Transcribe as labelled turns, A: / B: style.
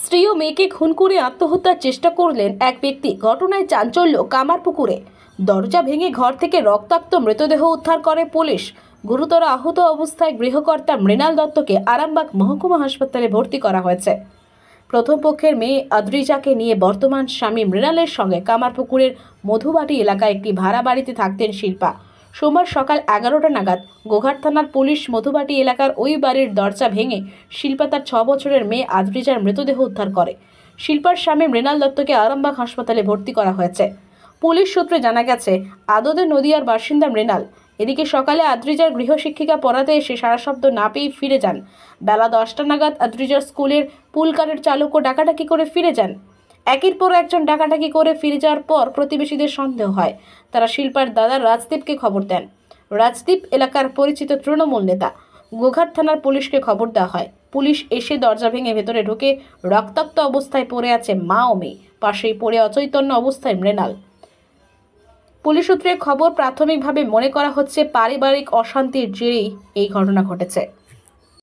A: স্ত্রী ও মেয়েকে খুন করে আত্মহত্যার চেষ্টা করলেন এক ব্যক্তি ঘটনায় চাঞ্চল্য কামারপুকুরে দরজা ভেঙে ঘর থেকে রক্তাক্ত মৃতদেহ উদ্ধার করে পুলিশ গুরুতর আহত অবস্থায় গৃহকর্তা মৃণাল দত্তকে আরামবাগ মহকুমা হাসপাতালে ভর্তি করা হয়েছে প্রথম পক্ষের মেয়ে আদ্রিজাকে নিয়ে বর্তমান স্বামী মৃণালের সঙ্গে কামারপুকুরের মধুবাটি এলাকায় একটি ভাড়া বাড়িতে থাকতেন শিল্পা সোমবার সকাল এগারোটা নাগাদ গোঘাট থানার পুলিশ মধুবাটি এলাকার ওই বাড়ির দরজা ভেঙে শিল্পা তার ছ বছরের মেয়ে আদ্রিজার মৃতদেহ উদ্ধার করে শিল্পার স্বামী মৃণাল দত্তকে আরামবাগ হাসপাতালে ভর্তি করা হয়েছে পুলিশ সূত্রে জানা গেছে আদতে নদিয়ার বাসিন্দা মৃণাল এদিকে সকালে আদ্রিজার গৃহশিক্ষিকা পড়াতে এসে সারা শব্দ না পেয়ে ফিরে যান বেলা দশটা নাগাদ আদ্রিজার স্কুলের পুলকারের চালকও ডাকাডাকি করে ফিরে যান একের পর একজন ডাকাডাকি করে ফিরে যাওয়ার পর প্রতিবেশীদের সন্দেহ হয় তারা শিল্পার দাদা রাজদীপকে খবর দেন রাজদীপ এলাকার পরিচিত তৃণমূল নেতা গোঘাট থানার পুলিশকে খবর দেওয়া হয় পুলিশ এসে দরজা ভেঙে ভেতরে ঢুকে রক্তাক্ত অবস্থায় পড়ে আছে মা ও মেয়ে পাশেই পড়ে অচৈতন্য অবস্থায় মৃণাল পুলিশ সূত্রে খবর প্রাথমিকভাবে মনে করা হচ্ছে পারিবারিক অশান্তির জেরেই এই ঘটনা ঘটেছে